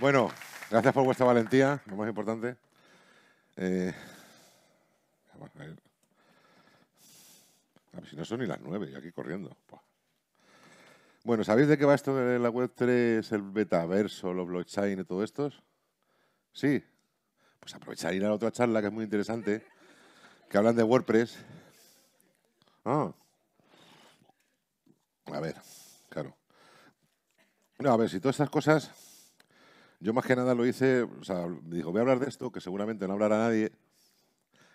Bueno, gracias por vuestra valentía, lo más importante. Eh, a ver. si no son ni las nueve, yo aquí corriendo. Bueno, ¿sabéis de qué va esto de la web 3, el betaverso, los blockchain y todo esto? Sí. Pues aprovechar ir a la otra charla que es muy interesante, que hablan de WordPress. Ah. A ver, claro. No, a ver, si todas estas cosas yo más que nada lo hice, o dijo, voy a hablar de esto, que seguramente no hablará nadie.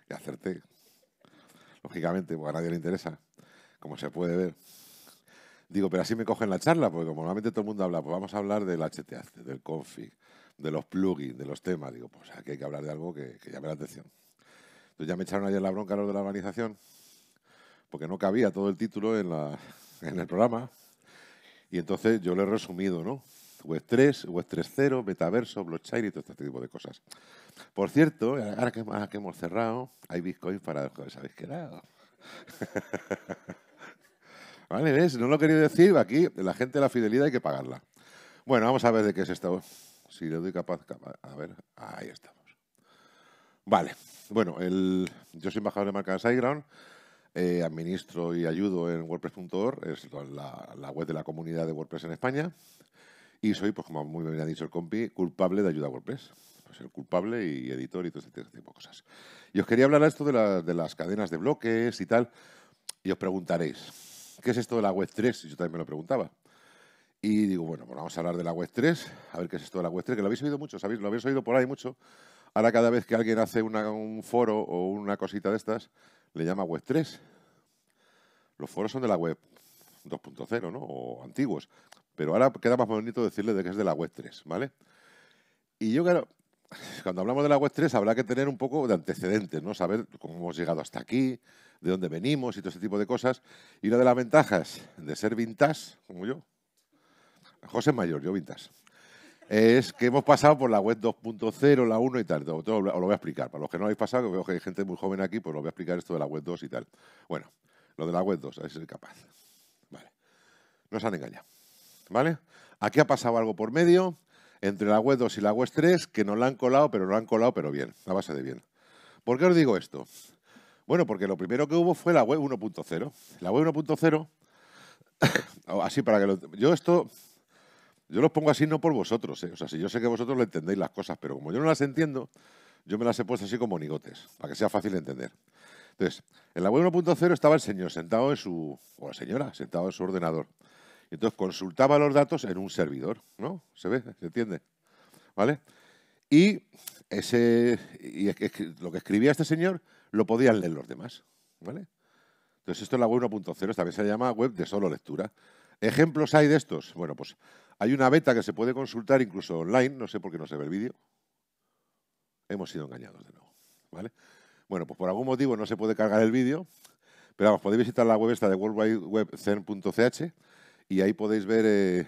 Y acerté. Lógicamente, porque a nadie le interesa, como se puede ver. Digo, pero así me cogen la charla, porque como normalmente todo el mundo habla, pues vamos a hablar del HTA, del config, de los plugins, de los temas. Digo, pues aquí hay que hablar de algo que, llame la atención. Entonces ya me echaron ayer la bronca los de la organización, porque no cabía todo el título en, en el programa. Y entonces yo lo he resumido, ¿no? Web 3, Web 3.0, metaverso, blockchain y todo este tipo de cosas. Por cierto, ahora que, hemos cerrado, hay Bitcoin para los qué No lo quería decir, aquí la gente la fidelidad hay que pagarla. Bueno, vamos a ver de qué es esto. Si le doy capaz, A ver, ahí estamos. Vale, bueno, yo soy embajador de marca de SiteGround. Eh, administro y ayudo en WordPress.org, es la, la, web de la comunidad de WordPress en España. Y soy, pues como muy bien ha dicho el compi, culpable de ayuda a WordPress. Pues el culpable y editor y todo ese tipo de cosas. Y os quería hablar a esto de, de las cadenas de bloques y tal. Y os preguntaréis, ¿qué es esto de la web 3? Yo también me lo preguntaba. Y digo, bueno, pues vamos a hablar de la web 3, a ver qué es esto de la web 3, que lo habéis oído mucho, ¿sabéis? Lo habéis oído por ahí mucho. Ahora cada vez que alguien hace un foro o una cosita de estas, le llama web 3. Los foros son de la web 2.0, ¿no? O antiguos. Pero ahora queda más bonito decirle de que es de la web 3, ¿vale? Y yo, claro, cuando hablamos de la web 3 habrá que tener un poco de antecedentes, ¿no? Saber cómo hemos llegado hasta aquí, de dónde venimos y todo ese tipo de cosas. Y una de las ventajas de ser vintage, como yo, José Mayor, yo vintage, es que hemos pasado por la web 2.0, la 1 y tal. Os lo voy a explicar. Para los que no lo habéis pasado, que veo que hay gente muy joven aquí, pues lo voy a explicar esto de la web 2 y tal. Bueno, lo de la web 2, a ver si soy capaz. Vale. se han engañado. ¿vale? Aquí ha pasado algo por medio, entre la web 2 y la web 3, que nos la han colado, pero no han colado, pero bien, a base de bien. ¿Por qué os digo esto? Bueno, porque lo primero que hubo fue la web 1.0. La web 1.0, así para que lo... Yo esto, yo los pongo así no por vosotros, ¿eh? o sea, si yo sé que vosotros lo entendéis las cosas, pero como yo no las entiendo, yo me las he puesto así como nigotes, para que sea fácil de entender. Entonces, en la web 1.0 estaba el señor sentado en su, o la señora, sentado en su ordenador. Entonces consultaba los datos en un servidor, ¿no? ¿Se ve? ¿Se entiende? ¿Vale? Y, ese, lo que escribía este señor lo podían leer los demás, ¿vale? Entonces esto es la web 1.0, también se llama web de solo lectura. ¿Ejemplos hay de estos? Bueno, pues hay una beta que se puede consultar incluso online, no sé por qué no se ve el vídeo. Hemos sido engañados de nuevo, ¿vale? Bueno, pues por algún motivo no se puede cargar el vídeo, pero vamos, podéis visitar la web esta de worldwidewebzen.ch y ahí podéis ver eh,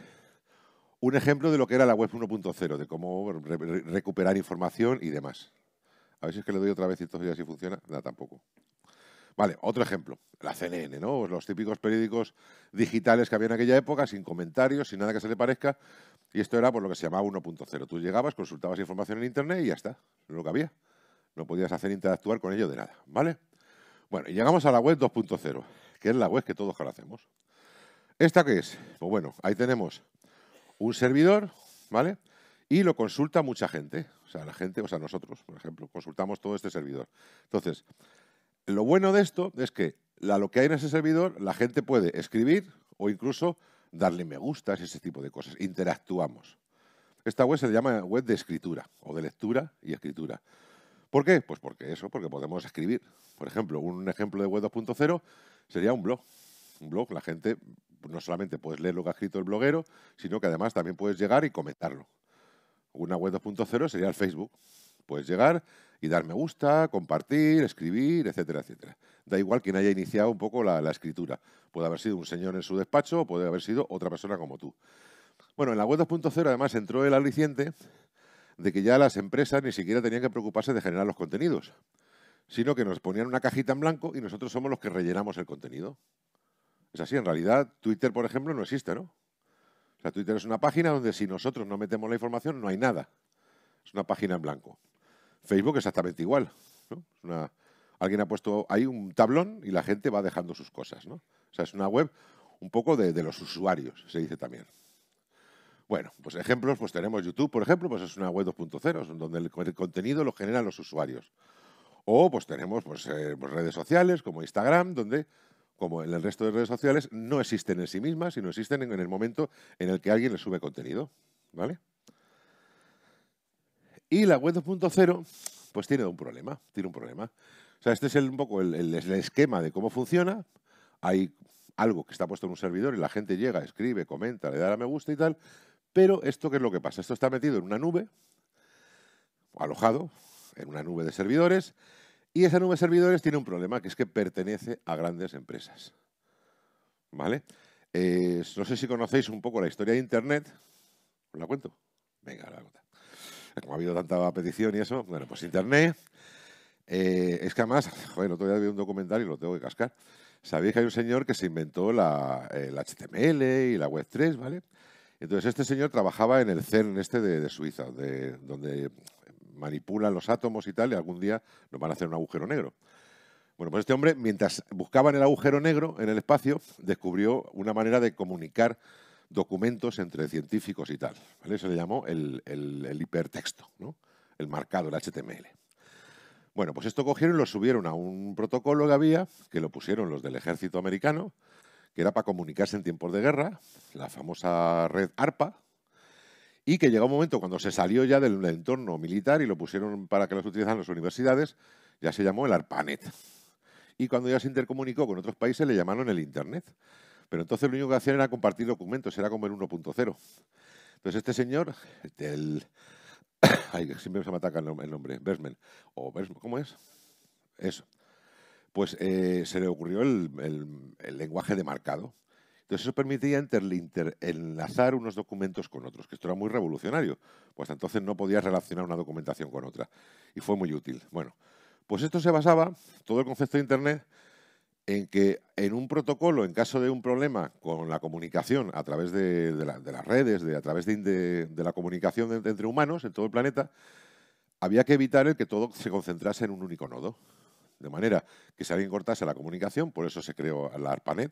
un ejemplo de lo que era la web 1.0, de cómo recuperar información y demás. A ver si es que le doy otra vez y ya si funciona. Nada, tampoco. Vale, otro ejemplo, la CNN, ¿no? Los típicos periódicos digitales que había en aquella época, sin comentarios, sin nada que se le parezca. Y esto era por lo que se llamaba 1.0. Tú llegabas, consultabas información en Internet y ya está. No lo que había. No podías hacer interactuar con ello de nada, ¿vale? Bueno, y llegamos a la web 2.0, que es la web que todos conocemos. ¿Esta qué es? Pues bueno, ahí tenemos un servidor, ¿vale? Y lo consulta mucha gente. O sea, la gente, o sea, nosotros, por ejemplo, consultamos todo este servidor. Entonces, lo bueno de esto es que lo que hay en ese servidor, la gente puede escribir o incluso darle me gustas, ese tipo de cosas. Interactuamos. Esta web se llama web de escritura o de lectura y escritura. ¿Por qué? Pues porque eso, porque podemos escribir. Por ejemplo, un ejemplo de web 2.0 sería un blog blog, la gente no solamente puedes leer lo que ha escrito el bloguero, sino que además también puedes llegar y comentarlo. Una web 2.0 sería el Facebook. Puedes llegar y dar me gusta, compartir, escribir, etcétera, etcétera. Da igual quien haya iniciado un poco la, la escritura. Puede haber sido un señor en su despacho o puede haber sido otra persona como tú. Bueno, en la web 2.0 además entró el aliciente de que ya las empresas ni siquiera tenían que preocuparse de generar los contenidos, sino que nos ponían una cajita en blanco y nosotros somos los que rellenamos el contenido. Es así, en realidad Twitter, por ejemplo, no existe, ¿no? sea, Twitter es una página donde si nosotros no metemos la información no hay nada. Es una página en blanco. Facebook es exactamente igual. alguien ha puesto ahí un tablón y la gente va dejando sus cosas. ¿no? O sea, es una web un poco de, los usuarios, se dice también. Bueno, pues ejemplos, pues tenemos YouTube, por ejemplo, pues es una web 2.0, donde el, contenido lo generan los usuarios. O pues tenemos pues, eh, pues redes sociales como Instagram, donde como en el resto de redes sociales, no existen en sí mismas, sino existen en el momento en el que alguien le sube contenido. ¿Vale? Y la web 2.0, pues tiene un problema, tiene un problema. O sea, este es el, un poco el, esquema de cómo funciona. Hay algo que está puesto en un servidor y la gente llega, escribe, comenta, le da la me gusta y tal. Pero esto, ¿qué es lo que pasa? Esto está metido en una nube, alojado, en una nube de servidores, y esa nube de servidores tiene un problema, que es que pertenece a grandes empresas. ¿Vale? no sé si conocéis un poco la historia de Internet. ¿Os la cuento? Venga, la cuento. Como ha habido tanta petición y eso, bueno, pues Internet. Eh, es que además, joder, todavía día vi un documental y lo tengo que cascar. Sabéis que hay un señor que se inventó la, el HTML y la Web3, ¿vale? Entonces, este señor trabajaba en el CERN este de, de Suiza, de, donde manipulan los átomos y tal, y algún día nos van a hacer un agujero negro. Bueno, pues este hombre, mientras buscaban el agujero negro en el espacio, descubrió una manera de comunicar documentos entre científicos y tal. ¿vale? Eso le llamó el, hipertexto, ¿no? el marcado, el HTML. Bueno, pues esto cogieron y lo subieron a un protocolo que había, que lo pusieron los del ejército americano, que era para comunicarse en tiempos de guerra, la famosa red ARPA, y que llegó un momento cuando se salió ya del entorno militar y lo pusieron para que los utilizaran las universidades, ya se llamó el ARPANET. Y cuando ya se intercomunicó con otros países le llamaron el Internet. Pero entonces lo único que hacían era compartir documentos, era como el 1.0. Entonces este señor, este, el... Ay, siempre se me ataca el nombre, Bersman, o ¿cómo es? Eso. Pues eh, se le ocurrió el, el lenguaje de marcado. Entonces eso permitía enlazar unos documentos con otros, que esto era muy revolucionario, pues entonces no podías relacionar una documentación con otra. Y fue muy útil. Bueno, pues esto se basaba, todo el concepto de Internet, en que en un protocolo, en caso de un problema con la comunicación a través de, las redes, de, a través de, la comunicación entre humanos en todo el planeta, había que evitar el que todo se concentrase en un único nodo. De manera que si alguien cortase la comunicación, por eso se creó la ARPANET,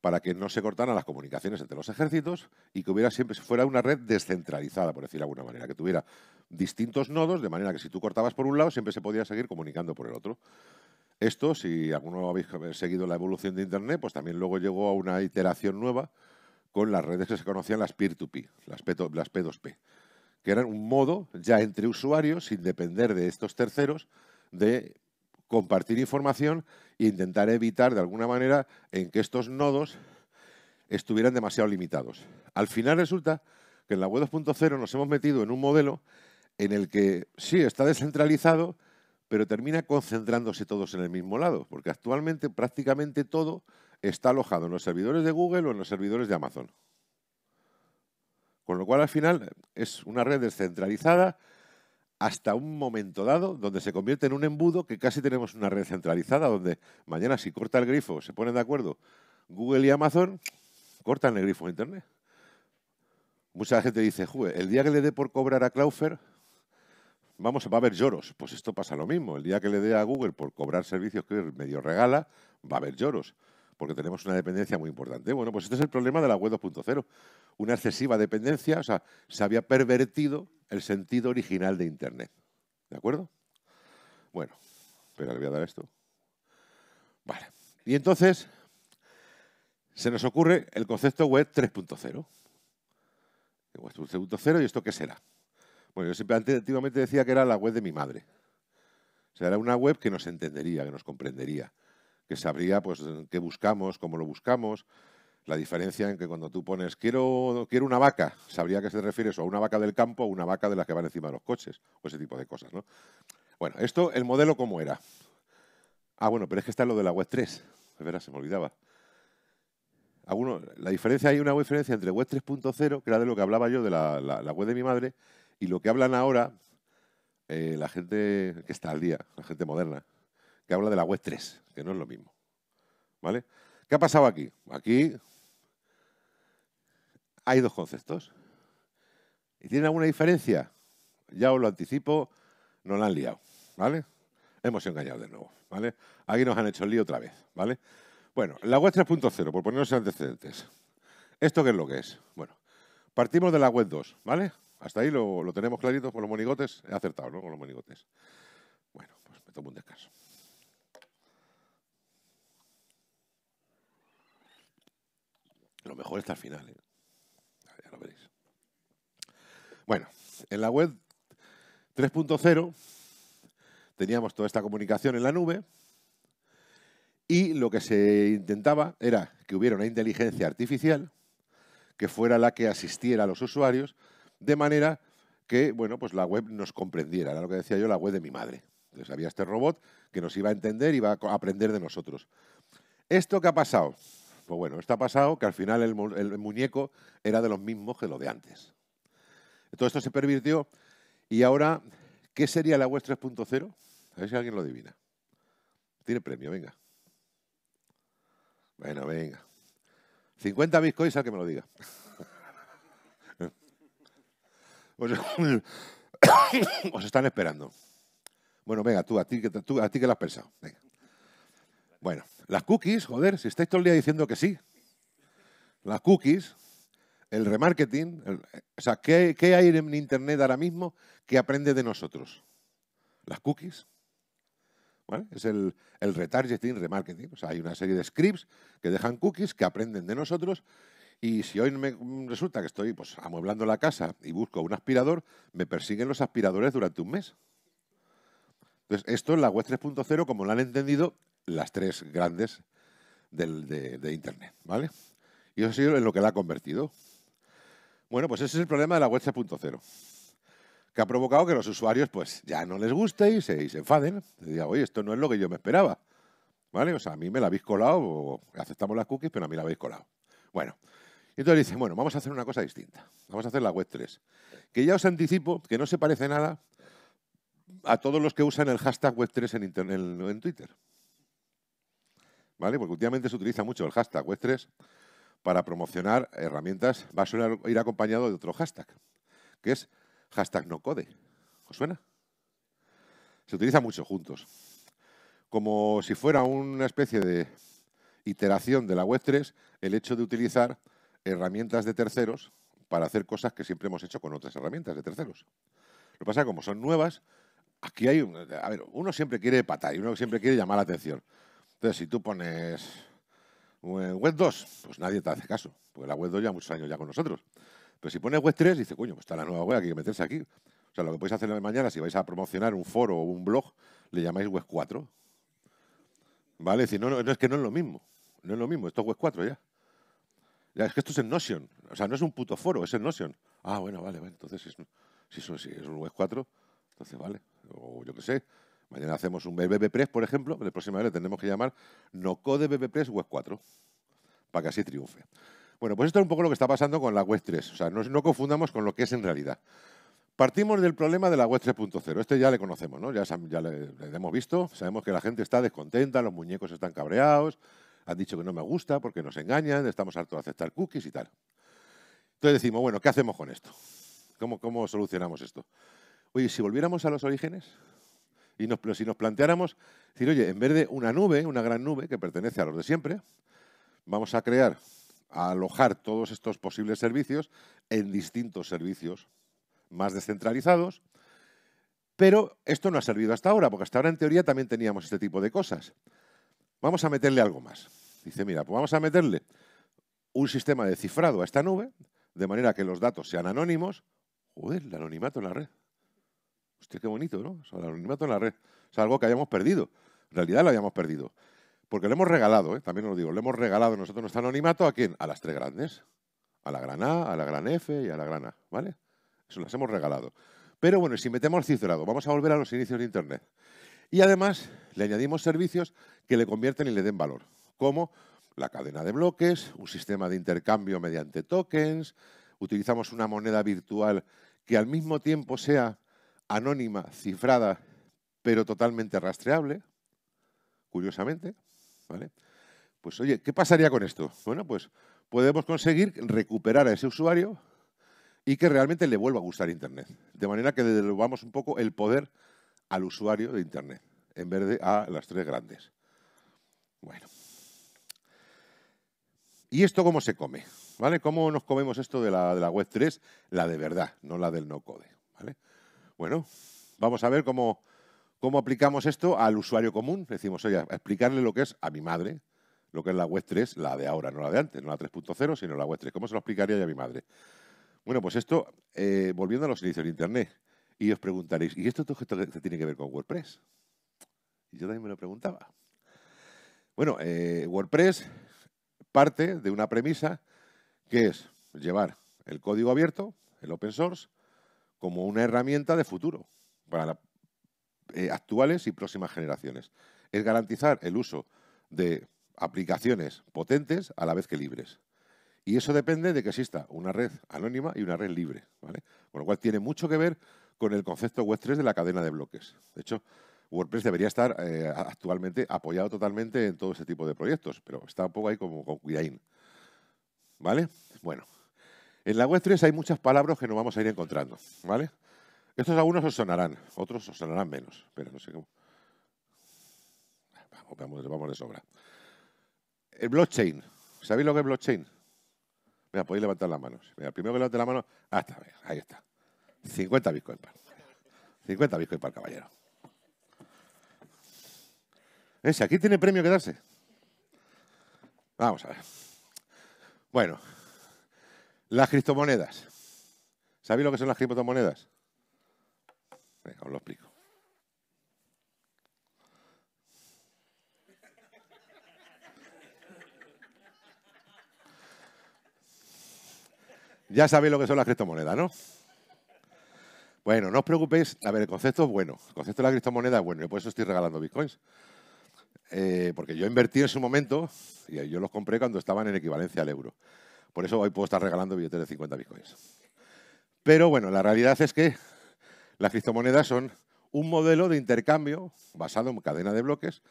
para que no se cortaran las comunicaciones entre los ejércitos y que hubiera siempre fuera una red descentralizada, por decir de alguna manera, que tuviera distintos nodos, de manera que si tú cortabas por un lado, siempre se podía seguir comunicando por el otro. Esto, si alguno habéis seguido la evolución de Internet, pues también luego llegó a una iteración nueva con las redes que se conocían las peer to -peer, las P2P, que eran un modo ya entre usuarios, sin depender de estos terceros, de compartir información e intentar evitar de alguna manera en que estos nodos estuvieran demasiado limitados. Al final resulta que en la web 2.0 nos hemos metido en un modelo en el que sí está descentralizado, pero termina concentrándose todos en el mismo lado, porque actualmente prácticamente todo está alojado en los servidores de Google o en los servidores de Amazon. Con lo cual al final es una red descentralizada hasta un momento dado donde se convierte en un embudo que casi tenemos una red centralizada donde mañana si corta el grifo, se ponen de acuerdo Google y Amazon, cortan el grifo de Internet. Mucha gente dice, Jue, el día que le dé por cobrar a Cloudflare, vamos, va a haber lloros. Pues esto pasa lo mismo. El día que le dé a Google por cobrar servicios que medio regala, va a haber lloros porque tenemos una dependencia muy importante. Bueno, pues este es el problema de la web 2.0. Una excesiva dependencia, o sea, se había pervertido el sentido original de Internet. ¿De acuerdo? Bueno, pero le voy a dar esto. Vale. Y entonces se nos ocurre el concepto web 3.0. Web 3.0 y esto qué será. Bueno, yo siempre antiguamente decía que era la web de mi madre. O sea, era una web que nos entendería, que nos comprendería que sabría pues, qué buscamos, cómo lo buscamos. La diferencia en que cuando tú pones quiero, quiero una vaca, sabría que se refiere eso, a una vaca del campo o una vaca de las que van encima de los coches, o ese tipo de cosas. ¿no? Bueno, esto, el modelo, ¿cómo era? Ah, bueno, pero es que está lo de la web 3. Es verdad, se me olvidaba. la diferencia, hay una diferencia entre web 3.0, que era de lo que hablaba yo de la, web de mi madre, y lo que hablan ahora eh, la gente que está al día, la gente moderna, que habla de la web 3, que no es lo mismo. ¿Vale? ¿Qué ha pasado aquí? Aquí hay dos conceptos. ¿Y tienen alguna diferencia? Ya os lo anticipo, nos la han liado, ¿vale? Hemos engañado de nuevo, ¿vale? Aquí nos han hecho el lío otra vez, ¿vale? Bueno, la web 3.0, por ponernos antecedentes. ¿Esto qué es lo que es? Bueno, partimos de la web 2, ¿vale? Hasta ahí lo, lo tenemos clarito con los monigotes. He acertado, ¿no? Con los monigotes. Bueno, pues me tomo un descanso. Lo mejor está al final, ¿eh? ya lo veréis. Bueno, en la web 3.0 teníamos toda esta comunicación en la nube y lo que se intentaba era que hubiera una inteligencia artificial que fuera la que asistiera a los usuarios de manera que bueno, pues la web nos comprendiera, era lo que decía yo, la web de mi madre. Entonces había este robot que nos iba a entender y iba a aprender de nosotros. ¿Esto qué ha pasado? Pues bueno, está pasado que al final el, muñeco era de los mismos que lo de antes. Todo esto se pervirtió y ahora, ¿qué sería la web 3.0? A ver si alguien lo adivina. Tiene premio, venga. Bueno, venga. 50 bitcoins al que me lo diga. os, están esperando. Bueno, venga, tú, a ti, que, tú, a ti que lo has pensado. Venga. Bueno, las cookies, joder, si estáis todo el día diciendo que sí. Las cookies, el remarketing, o sea, ¿qué, hay en Internet ahora mismo que aprende de nosotros? Las cookies. ¿Vale? Es el, el, retargeting, remarketing. O sea, hay una serie de scripts que dejan cookies, que aprenden de nosotros. Y si hoy me resulta que estoy pues, amueblando la casa y busco un aspirador, me persiguen los aspiradores durante un mes. Entonces, esto en la web 3.0, como lo han entendido, las tres grandes del, de, Internet, ¿vale? Y eso ha sido en lo que la ha convertido. Bueno, pues ese es el problema de la web 3.0, que ha provocado que los usuarios pues ya no les guste y se, y se enfaden. Y oye, esto no es lo que yo me esperaba, ¿vale? O sea, a mí me la habéis colado, o aceptamos las cookies, pero a mí la habéis colado. Bueno, entonces dice, bueno, vamos a hacer una cosa distinta. Vamos a hacer la web 3, que ya os anticipo que no se parece nada a todos los que usan el hashtag web3 en, en, Twitter. Porque últimamente se utiliza mucho el hashtag Web3 para promocionar herramientas. Va a ir acompañado de otro hashtag, que es hashtag no code. ¿Os suena? Se utiliza mucho juntos. Como si fuera una especie de iteración de la Web3, el hecho de utilizar herramientas de terceros para hacer cosas que siempre hemos hecho con otras herramientas de terceros. Lo que pasa es que como son nuevas, aquí hay... A ver, uno siempre quiere patar y uno siempre quiere llamar la atención. Entonces, si tú pones web 2, pues nadie te hace caso, porque la web 2 ya muchos años ya con nosotros. Pero si pones web 3, dice, coño, pues está la nueva web, hay que meterse aquí. O sea, lo que podéis hacer mañana, si vais a promocionar un foro o un blog, le llamáis web 4. ¿Vale? Es decir, no, es que no es lo mismo. No es lo mismo, esto es web 4 ya. Ya, es que esto es en Notion. O sea, no es un puto foro, es en Notion. Ah, bueno, vale, vale. Entonces, si es un web 4, entonces vale. O yo qué sé, Mañana hacemos un BBB por ejemplo, la próxima vez le tendremos que llamar Nocode BBB Press Web 4, para que así triunfe. Bueno, pues esto es un poco lo que está pasando con la Web 3. O sea, no, confundamos con lo que es en realidad. Partimos del problema de la web 3.0. Este ya le conocemos, ¿no? Ya, le, hemos visto. Sabemos que la gente está descontenta, los muñecos están cabreados, han dicho que no me gusta porque nos engañan, estamos hartos de aceptar cookies y tal. Entonces decimos, bueno, ¿qué hacemos con esto? ¿Cómo, cómo solucionamos esto? Oye, si volviéramos a los orígenes, y si nos planteáramos, decir, oye, en vez de una nube, una gran nube que pertenece a los de siempre, vamos a crear, a alojar todos estos posibles servicios en distintos servicios más descentralizados, pero esto no ha servido hasta ahora, porque hasta ahora en teoría también teníamos este tipo de cosas. Vamos a meterle algo más. Dice, mira, pues vamos a meterle un sistema de cifrado a esta nube, de manera que los datos sean anónimos. Joder, el anonimato en la red usted qué bonito, ¿no? el anonimato en la red. Es algo que habíamos perdido. En realidad lo habíamos perdido. Porque lo hemos regalado, ¿eh? también os lo digo, le hemos regalado nosotros nuestro anonimato a quién? A las tres grandes. A la gran A, a la gran F y a la gran A, ¿vale? Eso las hemos regalado. Pero bueno, si metemos el cifrado, vamos a volver a los inicios de Internet. Y además le añadimos servicios que le convierten y le den valor, como la cadena de bloques, un sistema de intercambio mediante tokens, utilizamos una moneda virtual que al mismo tiempo sea anónima, cifrada, pero totalmente rastreable, curiosamente, ¿vale? Pues oye, ¿qué pasaría con esto? Bueno, pues podemos conseguir recuperar a ese usuario y que realmente le vuelva a gustar Internet. De manera que devolvamos un poco el poder al usuario de Internet, en vez de a las tres grandes. Bueno. ¿Y esto cómo se come? ¿Vale? ¿Cómo nos comemos esto de la, de la web 3? La de verdad, no la del no code. ¿vale? Bueno, vamos a ver cómo, aplicamos esto al usuario común. Decimos, oye, explicarle lo que es a mi madre, lo que es la web 3, la de ahora, no la de antes, no la 3.0, sino la web 3. ¿Cómo se lo explicaría a mi madre? Bueno, pues esto, eh, volviendo a los inicios de Internet, y os preguntaréis, ¿y esto tiene que ver con WordPress? Y yo también me lo preguntaba. Bueno, eh, WordPress parte de una premisa que es llevar el código abierto, el open source, como una herramienta de futuro para las eh, actuales y próximas generaciones. Es garantizar el uso de aplicaciones potentes a la vez que libres. Y eso depende de que exista una red anónima y una red libre. ¿vale? Con lo cual tiene mucho que ver con el concepto Web3 de la cadena de bloques. De hecho, WordPress debería estar eh, actualmente apoyado totalmente en todo ese tipo de proyectos, pero está un poco ahí como con QIain. ¿Vale? Bueno, en la web 3 hay muchas palabras que nos vamos a ir encontrando, ¿vale? Estos algunos os sonarán, otros os sonarán menos, pero no sé cómo. Vamos, de sobra. El blockchain. ¿Sabéis lo que es blockchain? Venga, podéis levantar las manos. el primero que levante la mano, ahí está. 50 bitcoin 50 bitcoin para el caballero. Ese, aquí tiene premio que darse. Vamos a ver. Bueno, las criptomonedas. ¿Sabéis lo que son las criptomonedas? Venga, os lo explico. Ya sabéis lo que son las criptomonedas, ¿no? Bueno, no os preocupéis. A ver, el concepto es bueno. El concepto de la criptomoneda es bueno. Y por eso estoy regalando bitcoins. Eh, porque yo invertí en su momento y yo los compré cuando estaban en equivalencia al euro. Por eso hoy puedo estar regalando billetes de 50 bitcoins. Pero bueno, la realidad es que las criptomonedas son un modelo de intercambio basado en cadena de bloques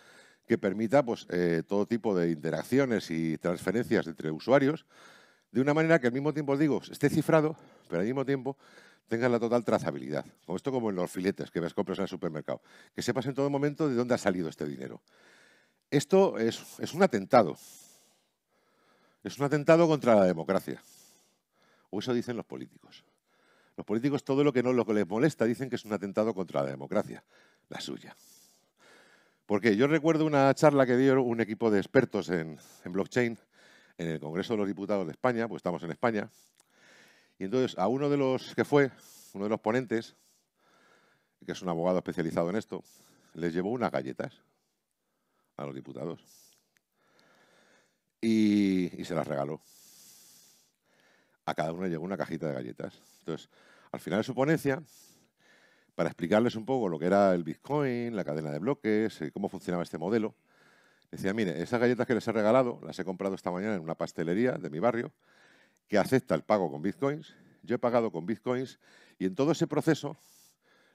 que permita pues, eh, todo tipo de interacciones y transferencias entre usuarios de una manera que al mismo tiempo, digo, esté cifrado, pero al mismo tiempo tenga la total trazabilidad. Como esto como en los filetes que ves compras en el supermercado. Que sepas en todo momento de dónde ha salido este dinero. Esto es un atentado es un atentado contra la democracia. O eso dicen los políticos. Los políticos todo lo que no lo que les molesta dicen que es un atentado contra la democracia, la suya. Porque yo recuerdo una charla que dio un equipo de expertos en, en blockchain en el Congreso de los Diputados de España, pues estamos en España. Y entonces a uno de los que fue, uno de los ponentes, que es un abogado especializado en esto, les llevó unas galletas a los diputados. Y, se las regaló. A cada uno le llegó una cajita de galletas. Entonces, al final de su ponencia, para explicarles un poco lo que era el Bitcoin, la cadena de bloques, eh, cómo funcionaba este modelo, decía, mire, esas galletas que les he regalado las he comprado esta mañana en una pastelería de mi barrio que acepta el pago con Bitcoins. Yo he pagado con Bitcoins y en todo ese proceso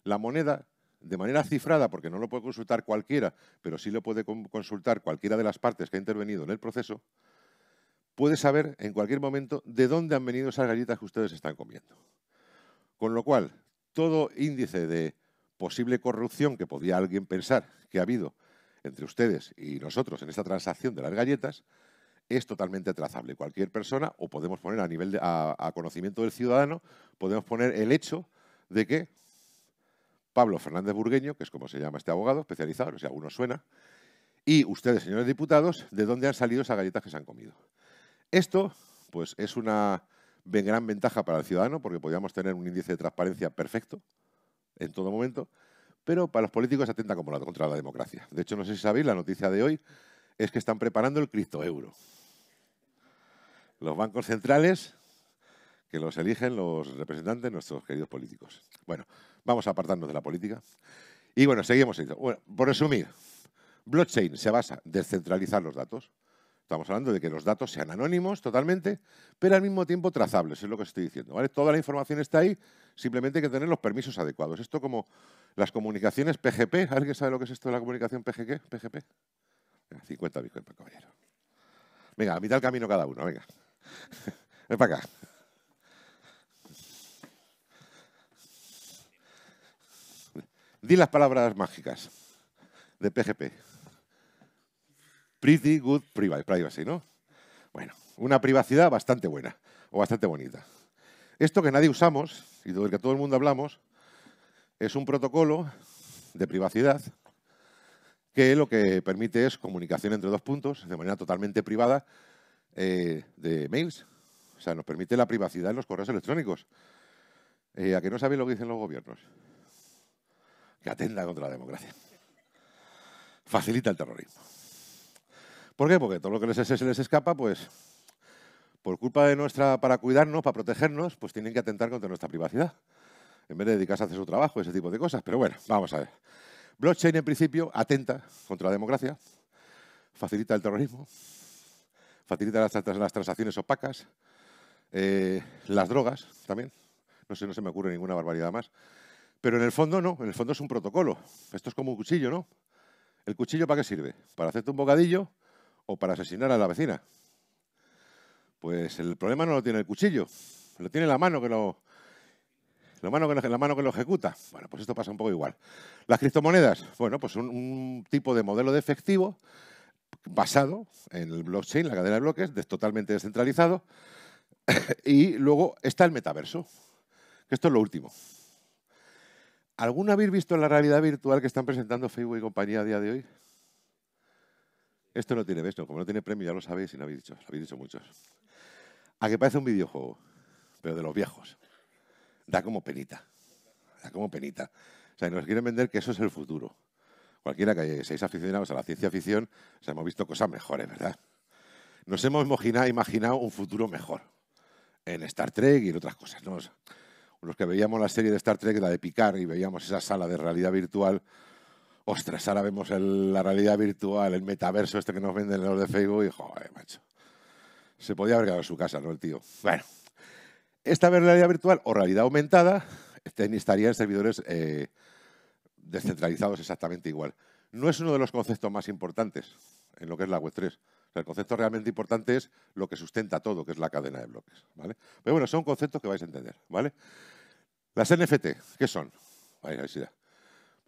la moneda de manera cifrada, porque no lo puede consultar cualquiera, pero sí lo puede consultar cualquiera de las partes que ha intervenido en el proceso, puede saber en cualquier momento de dónde han venido esas galletas que ustedes están comiendo. Con lo cual, todo índice de posible corrupción que podía alguien pensar que ha habido entre ustedes y nosotros en esta transacción de las galletas es totalmente trazable. Cualquier persona, o podemos poner a nivel conocimiento del ciudadano, podemos poner el hecho de que Pablo Fernández Burgueño, que es como se llama este abogado especializado, o sea, uno suena, y ustedes, señores diputados, de dónde han salido esas galletas que se han comido. Esto, pues, es una gran ventaja para el ciudadano, porque podríamos tener un índice de transparencia perfecto en todo momento, pero para los políticos atenta como la, contra la democracia. De hecho, no sé si sabéis, la noticia de hoy es que están preparando el criptoeuro. Los bancos centrales que los eligen los representantes, nuestros queridos políticos. Bueno, vamos a apartarnos de la política. Y bueno, seguimos. Bueno, por resumir, blockchain se basa en descentralizar los datos. Estamos hablando de que los datos sean anónimos totalmente, pero al mismo tiempo trazables, es lo que estoy diciendo. ¿vale? Toda la información está ahí, simplemente hay que tener los permisos adecuados. Esto como las comunicaciones PGP. ¿Alguien sabe lo que es esto de la comunicación PGP? PGP. 50 bitcoins, caballero. Venga, a mitad del camino cada uno, venga. Ven para acá. Di las palabras mágicas de PGP. Pretty good privacy, ¿no? Bueno, una privacidad bastante buena o bastante bonita. Esto que nadie usamos y del que todo el mundo hablamos es un protocolo de privacidad que lo que permite es comunicación entre dos puntos de manera totalmente privada eh, de mails. O sea, nos permite la privacidad en los correos electrónicos. Eh, ¿A que no sabéis lo que dicen los gobiernos? que atenta contra la democracia. Facilita el terrorismo. ¿Por qué? Porque todo lo que les, se les escapa, pues, por culpa de nuestra, para cuidarnos, para protegernos, pues tienen que atentar contra nuestra privacidad, en vez de dedicarse a hacer su trabajo, ese tipo de cosas. Pero bueno, vamos a ver. Blockchain, en principio, atenta contra la democracia, facilita el terrorismo, facilita las, transacciones opacas, eh, las drogas también. No sé, no se me ocurre ninguna barbaridad más. Pero en el fondo no, en el fondo es un protocolo. Esto es como un cuchillo, ¿no? ¿El cuchillo para qué sirve? ¿Para hacerte un bocadillo o para asesinar a la vecina? Pues el problema no lo tiene el cuchillo, lo tiene la mano que lo, la mano que, lo ejecuta. Bueno, pues esto pasa un poco igual. Las criptomonedas, bueno, pues un, tipo de modelo de efectivo basado en el blockchain, la cadena de bloques, totalmente descentralizado. y luego está el metaverso, que esto es lo último. ¿Alguna habéis visto en la realidad virtual que están presentando Facebook y compañía a día de hoy? Esto no tiene ¿no? como no tiene premio, ya lo sabéis y no habéis dicho, lo habéis dicho muchos. A que parece un videojuego, pero de los viejos. Da como penita. Da como penita. O sea, nos quieren vender que eso es el futuro. Cualquiera que seáis aficionados a la ciencia ficción, o hemos visto cosas mejores, ¿verdad? Nos hemos imaginado, un futuro mejor. En Star Trek y en otras cosas los que veíamos la serie de Star Trek, la de Picard, y veíamos esa sala de realidad virtual, ostras, ahora vemos la realidad virtual, el metaverso este que nos venden los de Facebook, y joder, macho. Se podía haber quedado en su casa, ¿no, el tío? Bueno, esta realidad virtual o realidad aumentada este estaría en servidores eh, descentralizados exactamente igual. No es uno de los conceptos más importantes en lo que es la Web3 el concepto realmente importante es lo que sustenta todo, que es la cadena de bloques. ¿vale? Pero bueno, son conceptos que vais a entender. ¿vale? Las NFT, ¿qué son?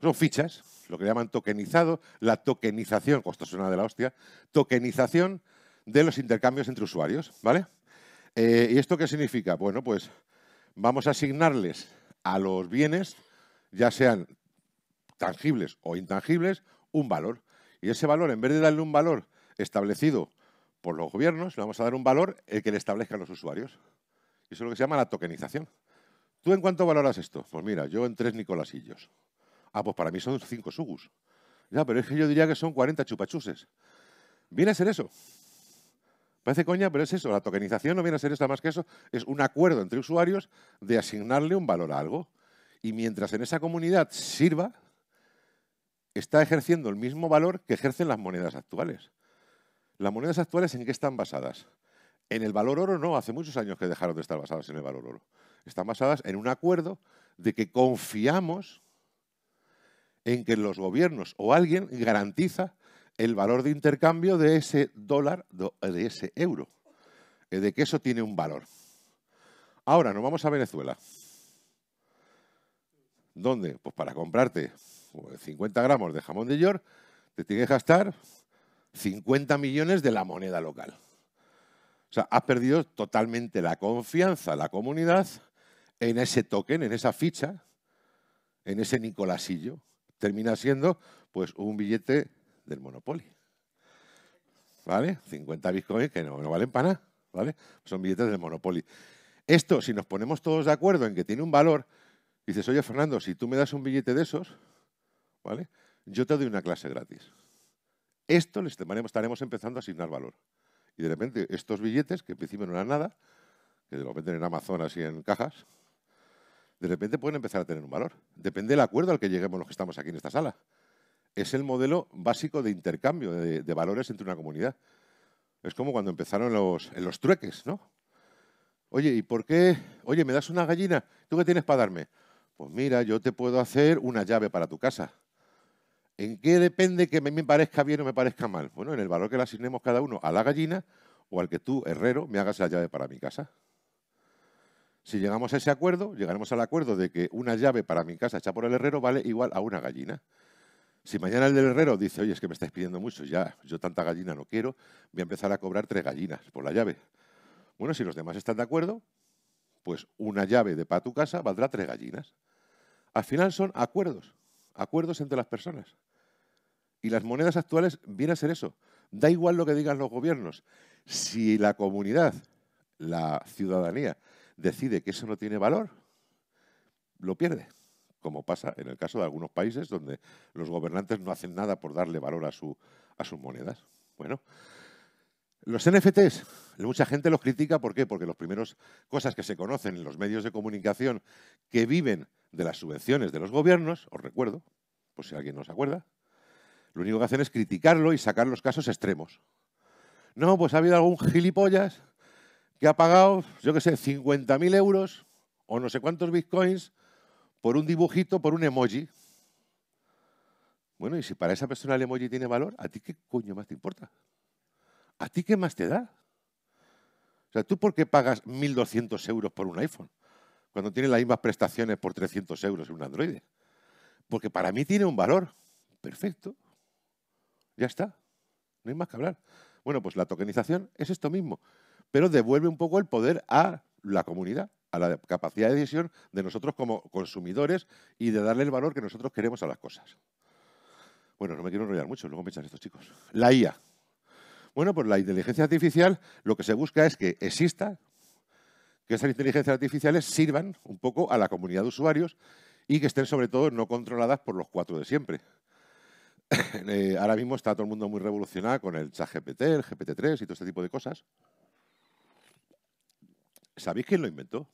Son fichas, lo que llaman tokenizado, la tokenización, costo suena de la hostia, tokenización de los intercambios entre usuarios, ¿vale? Eh, ¿Y esto qué significa? Bueno, pues vamos a asignarles a los bienes, ya sean tangibles o intangibles, un valor. Y ese valor, en vez de darle un valor establecido por los gobiernos, le vamos a dar un valor el que le establezcan los usuarios. Eso es lo que se llama la tokenización. ¿Tú en cuánto valoras esto? Pues mira, yo en tres Nicolasillos. Ah, pues para mí son cinco Sugus. Ya, pero es que yo diría que son 40 chupachuses. Viene a ser eso. Parece coña, pero es eso. La tokenización no viene a ser esta más que eso. Es un acuerdo entre usuarios de asignarle un valor a algo. Y mientras en esa comunidad sirva, está ejerciendo el mismo valor que ejercen las monedas actuales. Las monedas actuales, ¿en qué están basadas? En el valor oro no, hace muchos años que dejaron de estar basadas en el valor oro. Están basadas en un acuerdo de que confiamos en que los gobiernos o alguien garantiza el valor de intercambio de ese dólar, eh, de ese euro, eh, de que eso tiene un valor. Ahora, nos vamos a Venezuela. ¿Dónde? Pues para comprarte 50 pues, gramos de jamón de york, te tienes que gastar 50 millones de la moneda local. O sea, has perdido totalmente la confianza, la comunidad, en ese token, en esa ficha, en ese Nicolasillo. Termina siendo pues un billete del Monopoly. ¿Vale? 50 bitcoins que no, no valen para nada. ¿Vale? Son billetes del Monopoly. Esto, si nos ponemos todos de acuerdo en que tiene un valor, dices, oye Fernando, si tú me das un billete de esos, ¿vale? Yo te doy una clase gratis. Esto les estaremos empezando a asignar valor. Y de repente estos billetes, que en principio no eran nada, que lo venden en Amazon así en cajas, de repente pueden empezar a tener un valor. Depende del acuerdo al que lleguemos los que estamos aquí en esta sala. Es el modelo básico de intercambio de, valores entre una comunidad. Es como cuando empezaron los, en los trueques, ¿no? Oye, ¿y por qué? Oye, ¿me das una gallina? ¿Tú qué tienes para darme? Pues mira, yo te puedo hacer una llave para tu casa. ¿En qué depende que me parezca bien o me parezca mal? Bueno, en el valor que le asignemos cada uno a la gallina o al que tú, herrero, me hagas la llave para mi casa. Si llegamos a ese acuerdo, llegaremos al acuerdo de que una llave para mi casa hecha por el herrero vale igual a una gallina. Si mañana el del herrero dice, oye, es que me estáis pidiendo mucho, ya, yo tanta gallina no quiero, voy a empezar a cobrar tres gallinas por la llave. Bueno, si los demás están de acuerdo, pues una llave de para tu casa valdrá tres gallinas. Al final son acuerdos acuerdos entre las personas. Y las monedas actuales vienen a ser eso. Da igual lo que digan los gobiernos. Si la comunidad, la ciudadanía, decide que eso no tiene valor, lo pierde, como pasa en el caso de algunos países donde los gobernantes no hacen nada por darle valor a, su, a sus monedas. Bueno, los NFTs, mucha gente los critica, ¿por qué? Porque los primeros cosas que se conocen en los medios de comunicación que viven de las subvenciones de los gobiernos, os recuerdo, por si alguien no se acuerda, lo único que hacen es criticarlo y sacar los casos extremos. No, pues ha habido algún gilipollas que ha pagado, yo qué sé, 50.000 euros o no sé cuántos bitcoins por un dibujito, por un emoji. Bueno, y si para esa persona el emoji tiene valor, ¿a ti qué coño más te importa? ¿A ti qué más te da? O sea, ¿tú por qué pagas 1.200 euros por un iPhone? cuando tiene las mismas prestaciones por 300 euros en un Android. Porque para mí tiene un valor. Perfecto. Ya está. No hay más que hablar. Bueno, pues la tokenización es esto mismo, pero devuelve un poco el poder a la comunidad, a la capacidad de decisión de nosotros como consumidores y de darle el valor que nosotros queremos a las cosas. Bueno, no me quiero enrollar mucho, luego me echan estos chicos. La IA. Bueno, pues la inteligencia artificial lo que se busca es que exista, que esas inteligencias artificiales sirvan un poco a la comunidad de usuarios y que estén sobre todo no controladas por los cuatro de siempre. Eh, ahora mismo está todo el mundo muy revolucionado con el chat GPT, el GPT-3 y todo este tipo de cosas. ¿Sabéis quién lo inventó?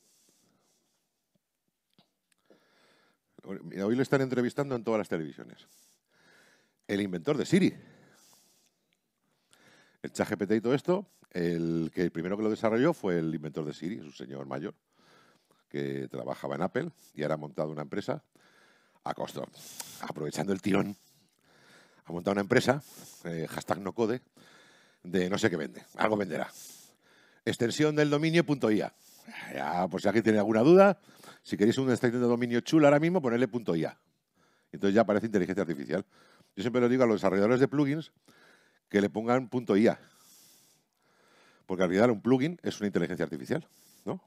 Hoy lo están entrevistando en todas las televisiones. El inventor de Siri. El ChatGPT y todo esto, el que primero que lo desarrolló fue el inventor de Siri, un señor mayor, que trabajaba en Apple y ahora ha montado una empresa a costo, aprovechando el tirón. Ha montado una empresa, eh, hashtag no code, de no sé qué vende, algo venderá. Extensión del dominio.ia. Ya, pues si alguien tiene alguna duda, si queréis un extensión de dominio chulo ahora mismo, ponedle .ia. Entonces ya parece inteligencia artificial. Yo siempre lo digo a los desarrolladores de plugins, que le pongan punto .ia. Porque al final un plugin es una inteligencia artificial, ¿no?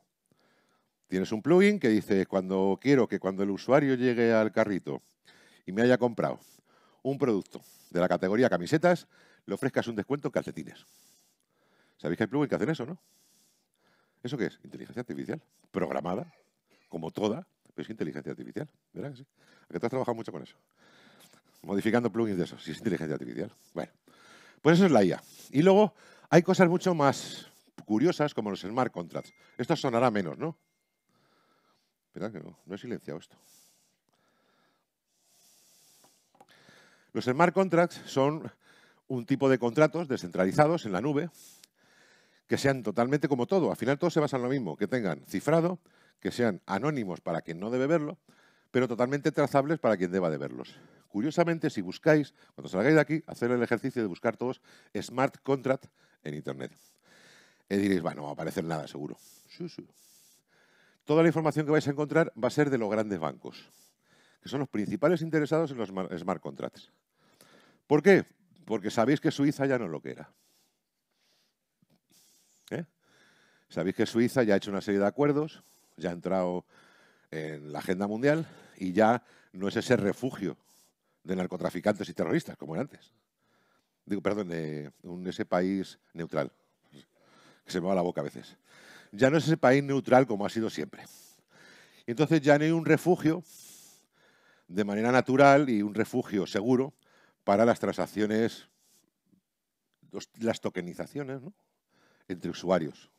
Tienes un plugin que dice, cuando quiero que cuando el usuario llegue al carrito y me haya comprado un producto de la categoría camisetas, le ofrezcas un descuento calcetines. ¿Sabéis que hay plugins que hacen eso, no? ¿Eso qué es? Inteligencia artificial. Programada, como toda, pero es inteligencia artificial. ¿Verdad que ¿A tú has trabajado mucho con eso? Modificando plugins de eso, si es inteligencia artificial. Bueno. Pues eso es la IA. Y luego hay cosas mucho más curiosas como los smart contracts. Esto sonará menos, ¿no? Espera que no, no he silenciado esto. Los smart contracts son un tipo de contratos descentralizados en la nube que sean totalmente como todo. Al final todo se basa en lo mismo, que tengan cifrado, que sean anónimos para quien no debe verlo, pero totalmente trazables para quien deba de verlos. Curiosamente, si buscáis, cuando salgáis de aquí, hacer el ejercicio de buscar todos smart contract en Internet. Y diréis, bueno, no va a aparecer nada seguro. Toda la información que vais a encontrar va a ser de los grandes bancos, que son los principales interesados en los smart contracts. ¿Por qué? Porque sabéis que Suiza ya no lo que era. ¿Eh? Sabéis que Suiza ya ha hecho una serie de acuerdos, ya ha entrado en la agenda mundial, y ya no es ese refugio de narcotraficantes y terroristas como era antes. Digo, perdón, de ese país neutral, que se me va la boca a veces. Ya no es ese país neutral como ha sido siempre. Entonces ya no hay un refugio de manera natural y un refugio seguro para las transacciones, las tokenizaciones entre usuarios.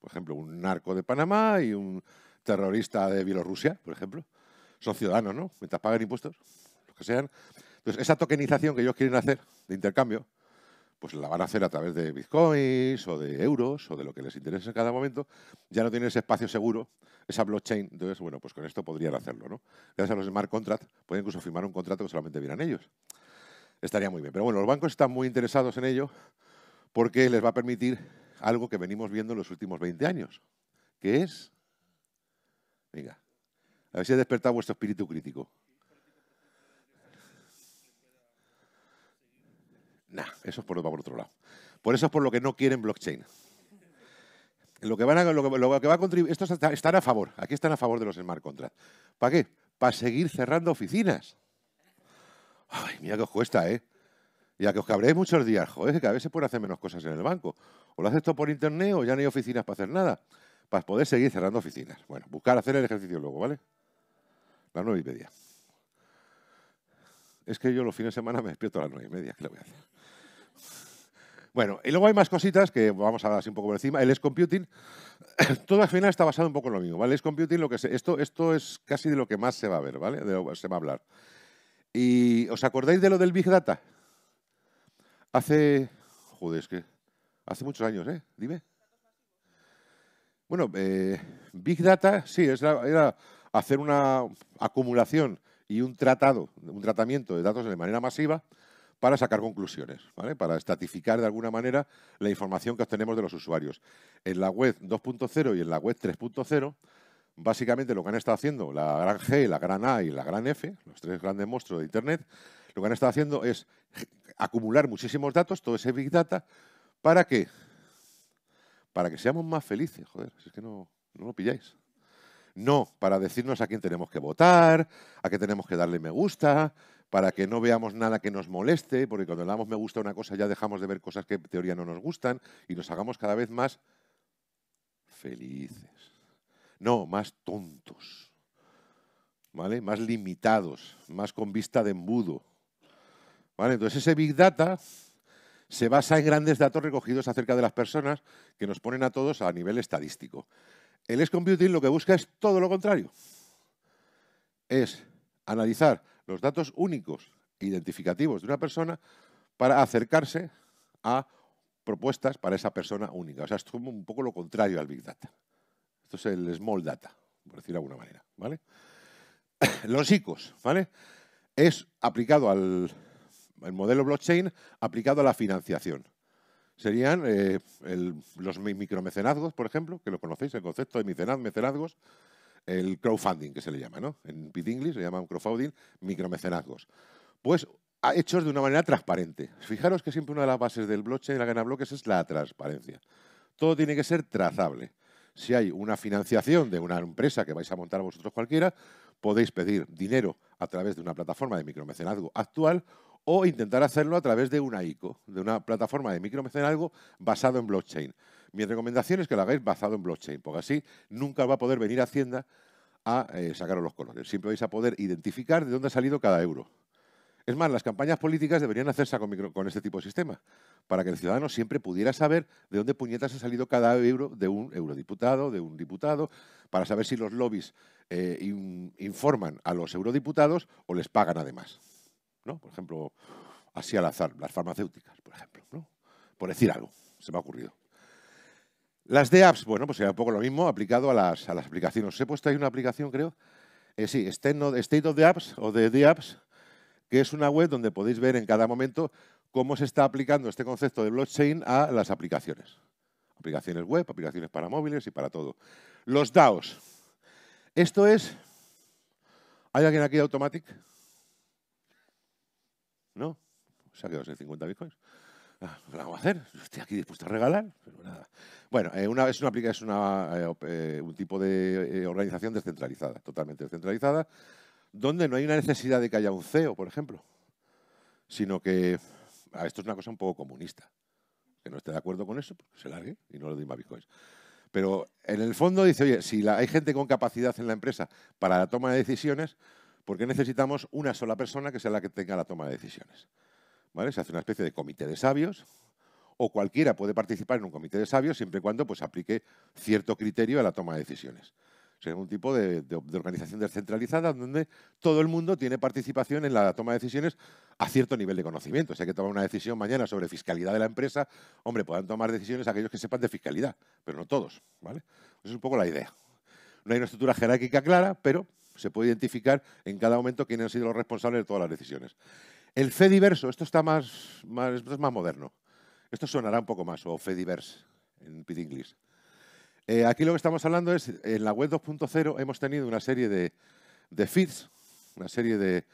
Por ejemplo, un narco de Panamá y un terrorista de Bielorrusia, por ejemplo son ciudadanos, ¿no? Mientras paguen impuestos, lo que sean. Entonces, esa tokenización que ellos quieren hacer de intercambio, pues la van a hacer a través de bitcoins o de euros o de lo que les interese en cada momento. Ya no tienen ese espacio seguro, esa blockchain. Entonces, bueno, pues con esto podrían hacerlo, ¿no? Gracias a los smart contracts, pueden incluso firmar un contrato que solamente vieran ellos. Estaría muy bien. Pero bueno, los bancos están muy interesados en ello porque les va a permitir algo que venimos viendo en los últimos 20 años, que es, venga, a ver si ha despertado vuestro espíritu crítico. Nah, eso es por, va por otro lado. Por eso es por lo que no quieren blockchain. Lo que, que, va a contribuir, estos están a favor, aquí están a favor de los smart contracts. ¿Para qué? Para seguir cerrando oficinas. Ay, mira que os cuesta, ¿eh? Ya que os cabréis muchos días, joder, que a veces puede hacer menos cosas en el banco. O lo haces todo por internet o ya no hay oficinas para hacer nada. Para poder seguir cerrando oficinas. Bueno, buscar hacer el ejercicio luego, ¿vale? Las nueve y media. Es que yo los fines de semana me despierto a las nueve y media, ¿qué le voy a hacer? Bueno, y luego hay más cositas que vamos a hablar así un poco por encima. El es Computing, todo al final está basado un poco en lo mismo, ¿vale? El Computing, lo que se, esto, esto es casi de lo que más se va a ver, ¿vale? De lo que se va a hablar. ¿Y os acordáis de lo del Big Data? Hace, joder, es que hace muchos años, ¿eh? Dime. Bueno, eh, Big Data, sí, es la, era hacer una acumulación y un tratado, un tratamiento de datos de manera masiva para sacar conclusiones, para estatificar de alguna manera la información que obtenemos de los usuarios. En la web 2.0 y en la web 3.0, básicamente lo que han estado haciendo la gran G, la gran A y la gran F, los tres grandes monstruos de Internet, lo que han estado haciendo es acumular muchísimos datos, todo ese Big Data, ¿para qué? Para que seamos más felices, joder, si es que no lo pilláis. No, para decirnos a quién tenemos que votar, a qué tenemos que darle me gusta, para que no veamos nada que nos moleste, porque cuando le damos me gusta a una cosa ya dejamos de ver cosas que en teoría no nos gustan y nos hagamos cada vez más felices. No, más tontos. ¿Vale? Más limitados, más con vista de embudo. Entonces ese Big Data se basa en grandes datos recogidos acerca de las personas que nos ponen a todos a nivel estadístico. El edge computing lo que busca es todo lo contrario. Es analizar los datos únicos identificativos de una persona para acercarse a propuestas para esa persona única. O sea, es como un poco lo contrario al Big Data. Esto es el Small Data, por decirlo de alguna manera. ¿vale? Los ICOs, ¿vale? Es aplicado al modelo blockchain aplicado a la financiación serían eh, los micromecenazgos, por ejemplo, que lo conocéis, el concepto de micromecenazgos, mecenazgos, el crowdfunding, que se le llama, ¿no? En Pit se llama crowdfunding, micromecenazgos. Pues hechos de una manera transparente. Fijaros que siempre una de las bases del blockchain de la gana bloques es la transparencia. Todo tiene que ser trazable. Si hay una financiación de una empresa que vais a montar vosotros cualquiera, podéis pedir dinero a través de una plataforma de micromecenazgo actual o intentar hacerlo a través de una ICO, de una plataforma de algo basado en blockchain. Mi recomendación es que lo hagáis basado en blockchain, porque así nunca va a poder venir Hacienda a eh, sacaros los colores. Siempre vais a poder identificar de dónde ha salido cada euro. Es más, las campañas políticas deberían hacerse con, este tipo de sistema, para que el ciudadano siempre pudiera saber de dónde puñetas ha salido cada euro de un eurodiputado, de un diputado, para saber si los lobbies eh, informan a los eurodiputados o les pagan además. ¿no? Por ejemplo, así al azar, las farmacéuticas, por ejemplo, ¿no? Por decir algo, se me ha ocurrido. Las de apps, bueno, pues era un poco lo mismo aplicado a las, a las aplicaciones. Os he puesto ahí una aplicación, creo. Eh, sí, State of the Apps o de The Apps, que es una web donde podéis ver en cada momento cómo se está aplicando este concepto de blockchain a las aplicaciones. Aplicaciones web, aplicaciones para móviles y para todo. Los DAOs. Esto es... ¿Hay alguien aquí de Automatic? No, se ha quedado sin 50 bitcoins. ¿Qué vamos a hacer? Estoy aquí dispuesto a regalar, pero nada. Bueno, eh, una, es, una, es eh, eh, un tipo de organización descentralizada, totalmente descentralizada, donde no hay una necesidad de que haya un CEO, por ejemplo, sino que esto es una cosa un poco comunista. Que no esté de acuerdo con eso, pues se largue y no le doy más bitcoins. Pero en el fondo dice, oye, si hay gente con capacidad en la empresa para la toma de decisiones, porque necesitamos una sola persona que sea la que tenga la toma de decisiones. ¿Vale? Se hace una especie de comité de sabios, o cualquiera puede participar en un comité de sabios siempre y cuando pues, aplique cierto criterio a la toma de decisiones. Es un tipo de, organización descentralizada donde todo el mundo tiene participación en la toma de decisiones a cierto nivel de conocimiento. O sea, que tomar una decisión mañana sobre fiscalidad de la empresa, hombre, puedan tomar decisiones aquellos que sepan de fiscalidad, pero no todos. ¿vale? Esa es un poco la idea. No hay una estructura jerárquica clara, pero se puede identificar en cada momento quiénes han sido los responsables de todas las decisiones. El Fediverso, esto está más, más, esto es más moderno. Esto sonará un poco más, o Fediverse en Pit English. Eh, aquí lo que estamos hablando es, en la web 2.0 hemos tenido una serie de, feeds, una serie de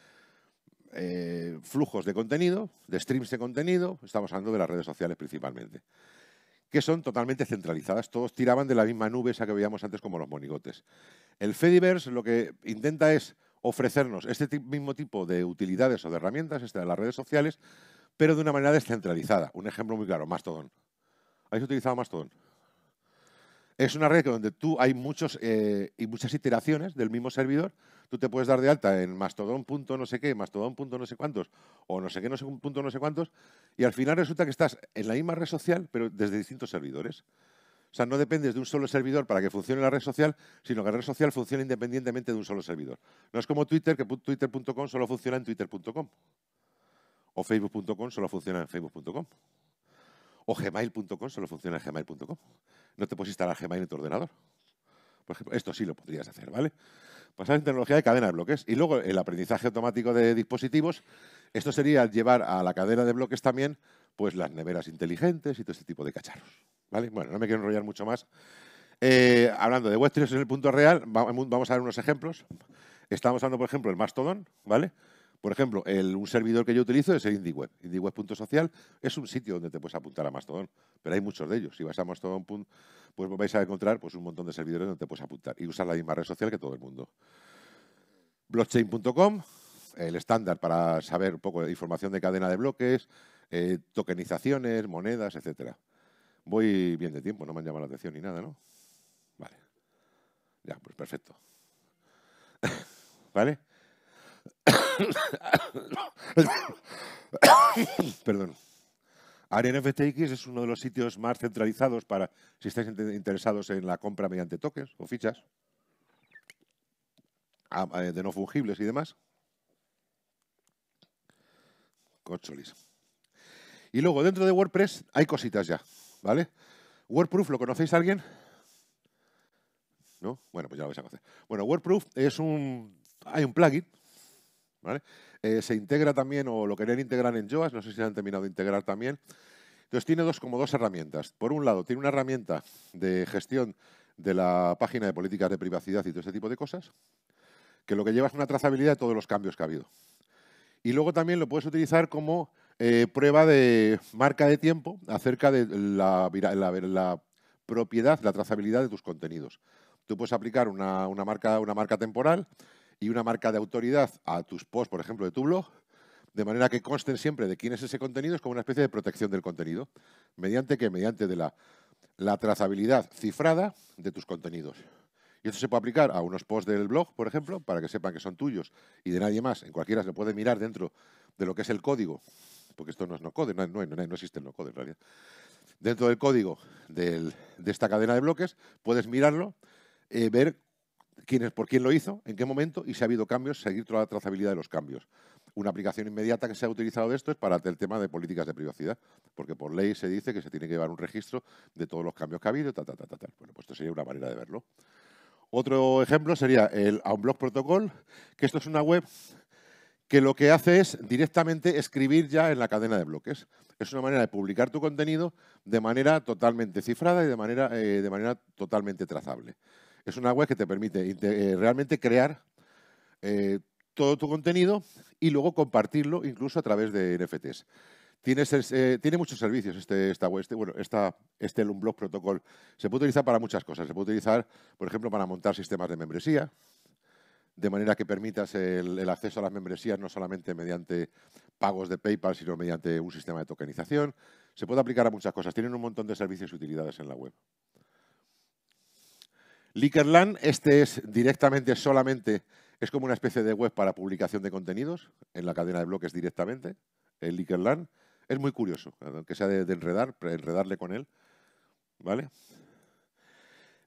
eh, flujos de contenido, de streams de contenido, estamos hablando de las redes sociales principalmente que son totalmente centralizadas. Todos tiraban de la misma nube, esa que veíamos antes como los monigotes. El Fediverse lo que intenta es ofrecernos este mismo tipo de utilidades o de herramientas, esta de las redes sociales, pero de una manera descentralizada. Un ejemplo muy claro, Mastodon. ¿Habéis utilizado Mastodon? Es una red donde tú hay muchos, eh, y muchas iteraciones del mismo servidor tú te puedes dar de alta en mastodon.no punto no sé qué, mastodon.no punto no sé cuántos, o no sé qué, no sé punto no sé cuántos, y al final resulta que estás en la misma red social, pero desde distintos servidores. O sea, no dependes de un solo servidor para que funcione la red social, sino que la red social funciona independientemente de un solo servidor. No es como Twitter, que twitter.com solo funciona en twitter.com. O facebook.com solo funciona en facebook.com. O gmail.com solo funciona en gmail.com. No te puedes instalar Gmail en tu ordenador. Por ejemplo, esto sí lo podrías hacer, ¿vale? Pasar en tecnología de cadena de bloques. Y luego el aprendizaje automático de dispositivos. Esto sería llevar a la cadena de bloques también pues las neveras inteligentes y todo este tipo de cacharros. ¿Vale? Bueno, no me quiero enrollar mucho más. Eh, hablando de web en el punto real, vamos a ver unos ejemplos. Estamos hablando, por ejemplo, el Mastodon, ¿vale? Por ejemplo, un servidor que yo utilizo es el IndieWeb. IndieWeb.social es un sitio donde te puedes apuntar a Mastodon, pero hay muchos de ellos. Si vas a Mastodon, pues vais a encontrar pues, un montón de servidores donde te puedes apuntar y usar la misma red social que todo el mundo. Blockchain.com, el estándar para saber un poco de información de cadena de bloques, eh, tokenizaciones, monedas, etcétera. Voy bien de tiempo, no me han llamado la atención ni nada, ¿no? Vale. Ya, pues perfecto. ¿Vale? Perdón. Arena FTX es uno de los sitios más centralizados para si estáis interesados en la compra mediante tokens o fichas ah, eh, de no fungibles y demás. Cocholis. Y luego dentro de WordPress hay cositas ya, ¿vale? WordProof, ¿lo conocéis a alguien? ¿No? Bueno, pues ya lo vais a conocer. Bueno, WordProof es un... Hay un plugin eh, se integra también, o lo querían integrar en Joas, no sé si han terminado de integrar también. Entonces tiene dos, como dos herramientas. Por un lado, tiene una herramienta de gestión de la página de políticas de privacidad y todo ese tipo de cosas, que lo que lleva es una trazabilidad de todos los cambios que ha habido. Y luego también lo puedes utilizar como eh, prueba de marca de tiempo acerca de la, propiedad, la trazabilidad de tus contenidos. Tú puedes aplicar una marca temporal y una marca de autoridad a tus posts, por ejemplo, de tu blog, de manera que consten siempre de quién es ese contenido, es como una especie de protección del contenido. ¿Mediante que Mediante de la, trazabilidad cifrada de tus contenidos. Y esto se puede aplicar a unos posts del blog, por ejemplo, para que sepan que son tuyos y de nadie más. En cualquiera se puede mirar dentro de lo que es el código, porque esto no es no code, no, no, no existe el no code en realidad. Dentro del código de esta cadena de bloques puedes mirarlo, eh, ver por quién lo hizo, en qué momento y si ha habido cambios, seguir toda la trazabilidad de los cambios. Una aplicación inmediata que se ha utilizado de esto es para el tema de políticas de privacidad, porque por ley se dice que se tiene que llevar un registro de todos los cambios que ha habido, tal, tal, tal, Bueno, pues esto sería una manera de verlo. Otro ejemplo sería el Unblock Protocol, que esto es una web que lo que hace es directamente escribir ya en la cadena de bloques. Es una manera de publicar tu contenido de manera totalmente cifrada y de manera eh, totalmente trazable es una web que te permite eh, realmente crear eh, todo tu contenido y luego compartirlo incluso a través de NFTs. Eh, tiene muchos servicios este, esta web, este, bueno, este Protocol. Se puede utilizar para muchas cosas. Se puede utilizar, por ejemplo, para montar sistemas de membresía, de manera que permitas el, el acceso a las membresías no solamente mediante pagos de PayPal, sino mediante un sistema de tokenización. Se puede aplicar a muchas cosas. Tienen un montón de servicios y utilidades en la web. Likerland, este es directamente solamente, es como una especie de web para publicación de contenidos en la cadena de bloques directamente, el Likerland. Es muy curioso, aunque sea de, enredar, enredarle con él. ¿Vale?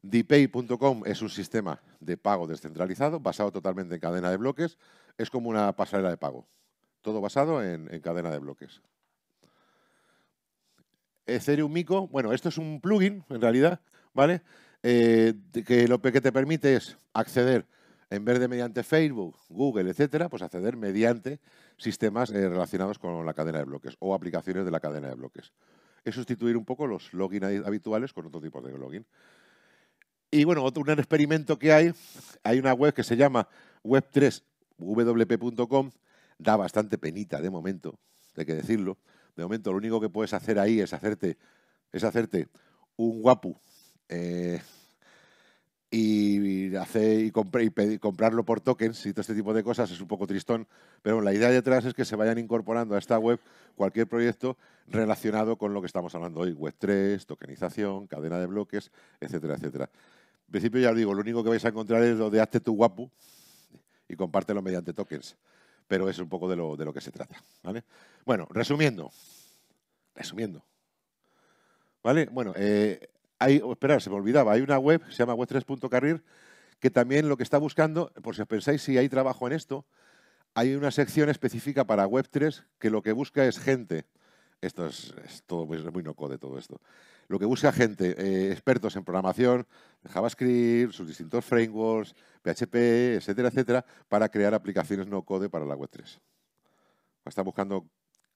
Dpay.com es un sistema de pago descentralizado basado totalmente en cadena de bloques. Es como una pasarela de pago. Todo basado en, cadena de bloques. Ethereum Mico, bueno, esto es un plugin en realidad, ¿vale? Eh, que lo que te permite es acceder, en vez de mediante Facebook, Google, etcétera, pues acceder mediante sistemas eh, relacionados con la cadena de bloques o aplicaciones de la cadena de bloques. Es sustituir un poco los login habituales con otro tipo de login. Y bueno, otro, un experimento que hay, hay una web que se llama web3wp.com, da bastante penita de momento, hay que decirlo. De momento lo único que puedes hacer ahí es hacerte, es hacerte un guapu eh, y, y, comprarlo por tokens y todo este tipo de cosas es un poco tristón, pero la idea detrás es que se vayan incorporando a esta web cualquier proyecto relacionado con lo que estamos hablando hoy, Web3, tokenización, cadena de bloques, etcétera, etcétera. En principio ya os digo, lo único que vais a encontrar es lo de hazte tu guapu y compártelo mediante tokens, pero es un poco de lo, que se trata. ¿vale? Bueno, resumiendo, resumiendo, ¿vale? Bueno, eh, hay, oh, espera, se me olvidaba, hay una web, se llama web 3carrier que también lo que está buscando, por si os pensáis si hay trabajo en esto, hay una sección específica para Web3 que lo que busca es gente. Esto es, todo pues, muy, no code todo esto. Lo que busca gente, eh, expertos en programación, JavaScript, sus distintos frameworks, PHP, etcétera, etcétera, para crear aplicaciones no code para la Web3. Está buscando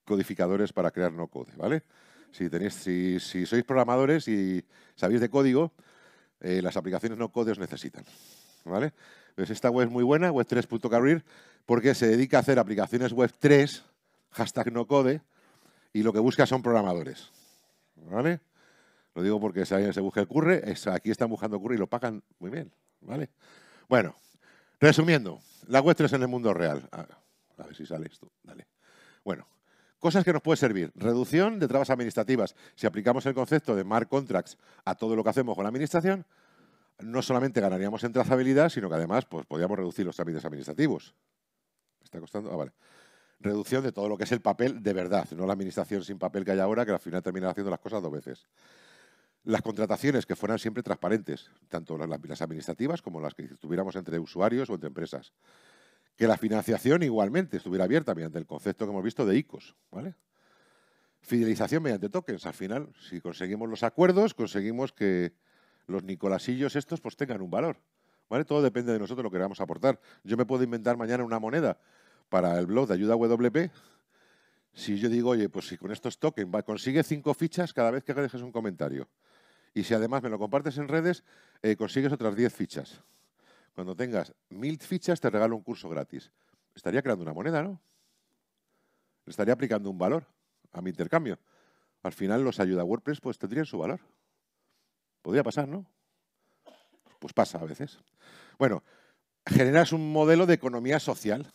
codificadores para crear no code, ¿vale? Si, tenéis, si, sois programadores y sabéis de código, eh, las aplicaciones no code os necesitan. ¿vale? esta web es muy buena, web3.career, porque se dedica a hacer aplicaciones web 3, hashtag no code, y lo que busca son programadores. ¿Vale? Lo digo porque si alguien se busca el curre, aquí están buscando curre y lo pagan muy bien. ¿Vale? Bueno, resumiendo, la web 3 en el mundo real. A, ver si sale esto. Dale. Bueno, Cosas que nos puede servir. Reducción de trabas administrativas. Si aplicamos el concepto de smart contracts a todo lo que hacemos con la administración, no solamente ganaríamos en trazabilidad, sino que además pues, podríamos reducir los trámites administrativos. está costando? Ah, vale. Reducción de todo lo que es el papel de verdad, no la administración sin papel que hay ahora, que al final termina haciendo las cosas dos veces. Las contrataciones que fueran siempre transparentes, tanto las, las administrativas como las que tuviéramos entre usuarios o entre empresas que la financiación igualmente estuviera abierta mediante el concepto que hemos visto de ICOs. ¿vale? Fidelización mediante tokens. Al final, si conseguimos los acuerdos, conseguimos que los nicolasillos estos pues, tengan un valor. ¿vale? Todo depende de nosotros lo que queramos aportar. Yo me puedo inventar mañana una moneda para el blog de ayuda WP. Si yo digo, oye, pues si con estos tokens va, consigue cinco fichas cada vez que dejes un comentario. Y si además me lo compartes en redes, eh, consigues otras diez fichas. Cuando tengas mil fichas, te regalo un curso gratis. Estaría creando una moneda, ¿no? Estaría aplicando un valor a mi intercambio. Al final, los ayuda WordPress pues tendrían su valor. Podría pasar, ¿no? Pues pasa a veces. Bueno, generas un modelo de economía social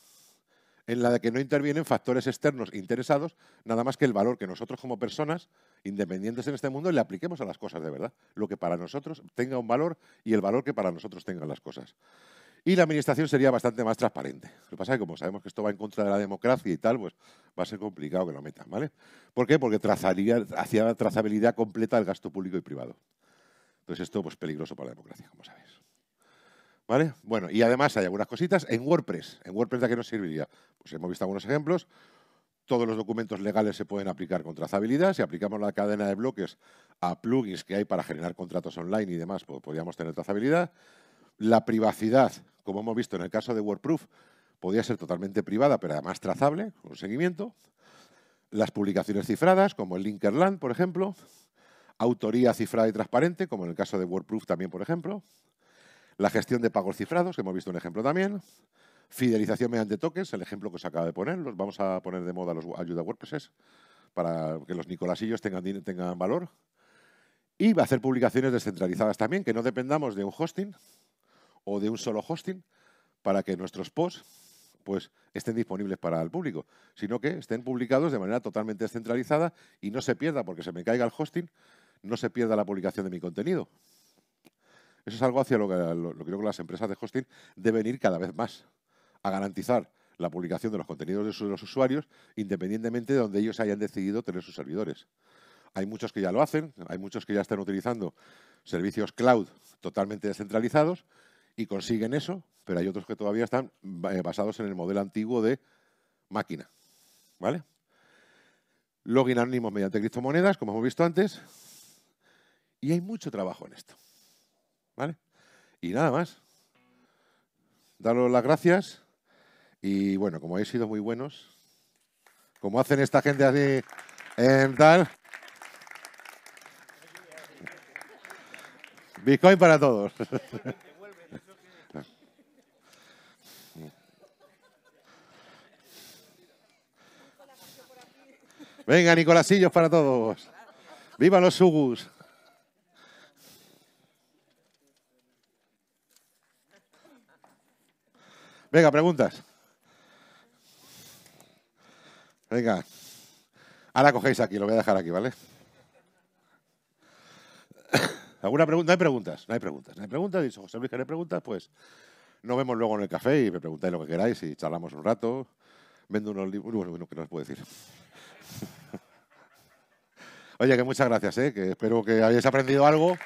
en la que no intervienen factores externos interesados, nada más que el valor que nosotros como personas independientes en este mundo le apliquemos a las cosas de verdad, lo que para nosotros tenga un valor y el valor que para nosotros tengan las cosas. Y la administración sería bastante más transparente. Lo que pasa es que como sabemos que esto va en contra de la democracia y tal, pues va a ser complicado que lo metan, ¿vale? ¿Por qué? Porque trazaría, hacia la trazabilidad completa del gasto público y privado. Entonces esto es pues, peligroso para la democracia, como sabéis. ¿Vale? Bueno, y además hay algunas cositas en WordPress. ¿En WordPress de qué nos serviría? Pues hemos visto algunos ejemplos. Todos los documentos legales se pueden aplicar con trazabilidad. Si aplicamos la cadena de bloques a plugins que hay para generar contratos online y demás, pues podríamos tener trazabilidad. La privacidad, como hemos visto en el caso de WordProof, podía ser totalmente privada, pero además trazable, con seguimiento. Las publicaciones cifradas, como el Linkerland, por ejemplo. Autoría cifrada y transparente, como en el caso de WordProof también, por ejemplo la gestión de pagos cifrados, que hemos visto un ejemplo también. Fidelización mediante tokens, el ejemplo que os acaba de poner. Los vamos a poner de moda los ayuda WordPresses para que los nicolasillos tengan, tengan valor. Y va a hacer publicaciones descentralizadas también, que no dependamos de un hosting o de un solo hosting para que nuestros posts pues, estén disponibles para el público, sino que estén publicados de manera totalmente descentralizada y no se pierda, porque se me caiga el hosting, no se pierda la publicación de mi contenido. Eso es algo hacia lo que, creo que las empresas de hosting deben ir cada vez más, a garantizar la publicación de los contenidos de, los usuarios independientemente de donde ellos hayan decidido tener sus servidores. Hay muchos que ya lo hacen, hay muchos que ya están utilizando servicios cloud totalmente descentralizados y consiguen eso, pero hay otros que todavía están eh, basados en el modelo antiguo de máquina. ¿Vale? Login anónimo mediante criptomonedas, como hemos visto antes, y hay mucho trabajo en esto. ¿Vale? Y nada más. Daros las gracias. Y bueno, como habéis sido muy buenos, como hacen esta gente así en tal. Bitcoin para todos. Venga, Nicolasillos para todos. ¡Viva los Sugus! Venga, preguntas. Venga. Ahora cogéis aquí, lo voy a dejar aquí, ¿vale? ¿Alguna pregunta? No hay preguntas, no hay preguntas. No hay preguntas, y José Luis que no hay preguntas, pues nos vemos luego en el café y me preguntáis lo que queráis y charlamos un rato. Vendo unos libros, bueno, bueno, que no os puedo decir. Oye, que muchas gracias, ¿eh? que espero que hayáis aprendido algo.